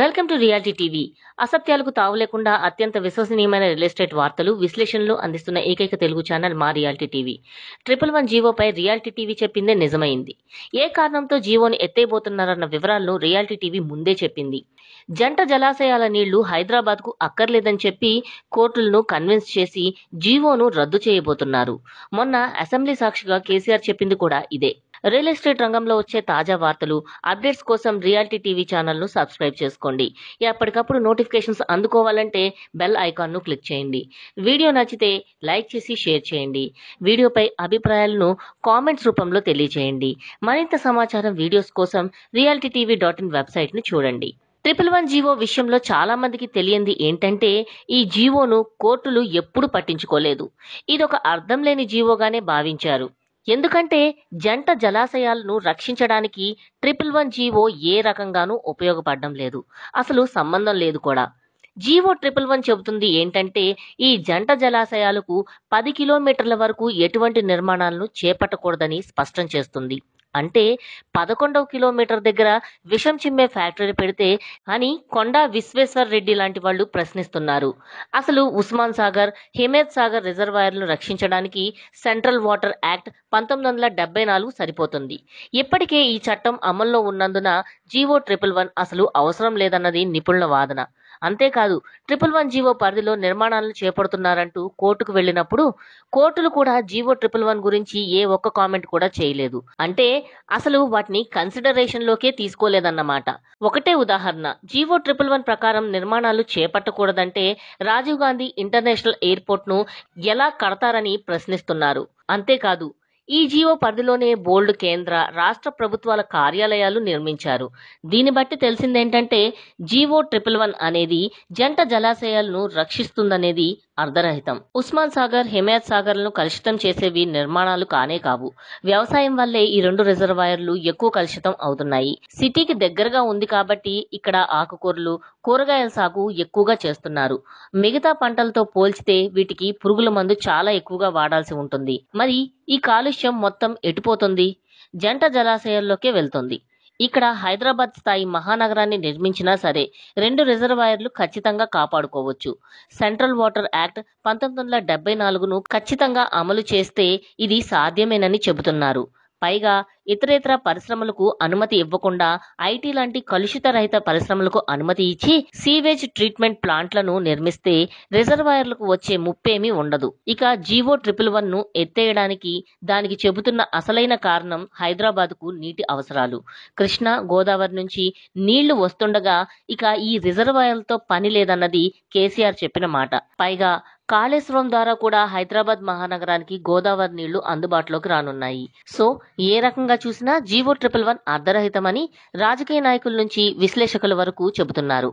welcome to reality TV అసత్యాలకు తావు లేకుండా అత్యంత విశ్వసనీయమైన రియల్ ఎస్టేట్ వార్తలు విశ్లేషణలు అందిస్తున్న ఏకైక తెలుగు ఛానల్ మా రియాలిటీ టీవీ ట్రిపుల్ వన్ జీవోపై రియాలిటీ టీవీ చెప్పిందే నిజమైంది ఏ కారణంతో జీవోని ఎత్తైపోతున్నారన్న వివరాలను రియాలిటీ టీవీ ముందే చెప్పింది జంట జలాశయాల నీళ్లు హైదరాబాద్కు అక్కర్లేదని చెప్పి కోర్టులను కన్విన్స్ చేసి జీవోను రద్దు చేయబోతున్నారు మొన్న అసెంబ్లీ సాక్షిగా కేసీఆర్ చెప్పింది కూడా ఇదే రియల్ ఎస్టేట్ రంగంలో వచ్చే తాజా వార్తలు అప్డేట్స్ కోసం రియాలిటీ టీవీ ఛానల్ను సబ్స్క్రైబ్ చేసుకోండి ఎప్పటికప్పుడు నోటిఫికేషన్స్ అందుకోవాలంటే బెల్ ఐకాన్ను క్లిక్ చేయండి వీడియో నచ్చితే లైక్ చేసి షేర్ చేయండి వీడియోపై అభిప్రాయాలను కామెంట్స్ రూపంలో తెలియజేయండి మరింత సమాచారం వీడియోస్ కోసం రియాలిటీ టీవీ డాట్ ఇన్ వెబ్సైట్ను చూడండి ట్రిపుల్ వన్ జీవో విషయంలో చాలా మందికి తెలియంది ఏంటంటే ఈ జీవోను కోర్టులు ఎప్పుడు పట్టించుకోలేదు ఇది ఒక అర్థం లేని జీవోగానే భావించారు ఎందుకంటే జంట జలాశయాలను రక్షించడానికి ట్రిపుల్ వన్ జీవో ఏ రకంగానూ ఉపయోగపడడం లేదు అసలు సంబంధం లేదు కూడా జీవో ట్రిపుల్ వన్ చెబుతుంది ఏంటంటే ఈ జంట జలాశయాలకు పది కిలోమీటర్ల వరకు ఎటువంటి నిర్మాణాలను చేపట్టకూడదని స్పష్టం చేస్తుంది అంటే పదకొండవ కిలోమీటర్ దగ్గర విషం చిమ్మే ఫ్యాక్టరీ పెడితే అని కొండా విశ్వేశ్వర్ రెడ్డి లాంటి వాళ్ళు ప్రశ్నిస్తున్నారు అసలు ఉస్మాన్ సాగర్ హిమేద్ సాగర్ రిజర్వాయర్లు రక్షించడానికి సెంట్రల్ వాటర్ యాక్ట్ పంతొమ్మిది వందల డెబ్బై నాలుగు సరిపోతుంది ఇప్పటికే ఈ చట్టం అమల్లో ఉన్నందున జీవో ట్రిపుల్ వన్ అసలు అవసరం లేదన్నది నిపుణుల వాదన అంతేకాదు ట్రిపుల్ వన్ జీవో పరిధిలో నిర్మాణాలను చేపడుతున్నారంటూ కోర్టుకు వెళ్ళినప్పుడు కోర్టులు కూడా జీవో ట్రిపుల్ వన్ గురించి ఏ ఒక్క కామెంట్ కూడా చేయలేదు అంటే అసలు వాటిని కన్సిడరేషన్లోకే తీసుకోలేదన్నమాట ఒకటే ఉదాహరణ జీవో ట్రిపుల్ వన్ ప్రకారం నిర్మాణాలు చేపట్టకూడదంటే రాజీవ్ గాంధీ ఇంటర్నేషనల్ ఎయిర్పోర్ట్ను ఎలా కడతారని ప్రశ్నిస్తున్నారు అంతేకాదు ఈ జీవో పరిధిలోనే బోల్డ్ కేంద్ర రాష్ట్ర ప్రభుత్వాల కార్యాలయాలు నిర్మించారు దీన్ని బట్టి తెలిసిందేంటంటే జీవో ట్రిపుల్ వన్ అనేది జంట జలాశయాలను రక్షిస్తుందనేది అర్ధరహితం ఉస్మాన్ సాగర్ హిమాయత్ సాగర్లను కలుషితం చేసేవి నిర్మాణాలు కానే కావు వ్యవసాయం వల్లే ఈ రెండు రిజర్వాయర్లు ఎక్కువ కలుషితం అవుతున్నాయి సిటీకి దగ్గరగా ఉంది కాబట్టి ఇక్కడ ఆకుకూరలు కూరగాయల సాగు ఎక్కువగా చేస్తున్నారు మిగతా పంటలతో పోల్చితే వీటికి పురుగుల మందు చాలా ఎక్కువగా వాడాల్సి ఉంటుంది మరి ఈ కాలుష్యం మొత్తం ఎటుపోతుంది జంట జలాశయాల్లోకే వెళ్తుంది ఇక్కడ హైదరాబాద్ స్థాయి మహానగరాన్ని నిర్మించినా సరే రెండు రిజర్వాయర్లు ఖచ్చితంగా కాపాడుకోవచ్చు సెంట్రల్ వాటర్ యాక్ట్ పంతొమ్మిది వందల డెబ్బై నాలుగును ఖచ్చితంగా అమలు చేస్తే ఇది సాధ్యమేనని చెబుతున్నారు పైగా ఇతరేతర పరిశ్రమలకు అనుమతి ఇవ్వకుండా ఐటీ లాంటి కలుషిత రహిత పరిశ్రమలకు అనుమతి ఇచ్చి సీవేజ్ ట్రీట్మెంట్ ప్లాంట్లను నిర్మిస్తే రిజర్వాయర్లకు వచ్చే ముప్పేమీ ఉండదు ఇక జీవో ట్రిపుల్ వన్ ను ఎత్తేయడానికి దానికి చెబుతున్న అసలైన కారణం హైదరాబాద్ కు నీటి అవసరాలు కృష్ణా గోదావరి నుంచి నీళ్లు వస్తుండగా ఇక ఈ రిజర్వాయర్లతో పని లేదన్నది కేసీఆర్ చెప్పిన మాట పైగా కాళేశ్వరం ద్వారా కూడా హైదరాబాద్ మహానగరానికి గోదావరి నీళ్లు అందుబాటులోకి రానున్నాయి సో ఏ రకంగా చూసినా జీవో ట్రిపుల్ వన్ అర్ధరహితమని రాజకీయ నాయకుల నుంచి విశ్లేషకుల వరకు చెబుతున్నారు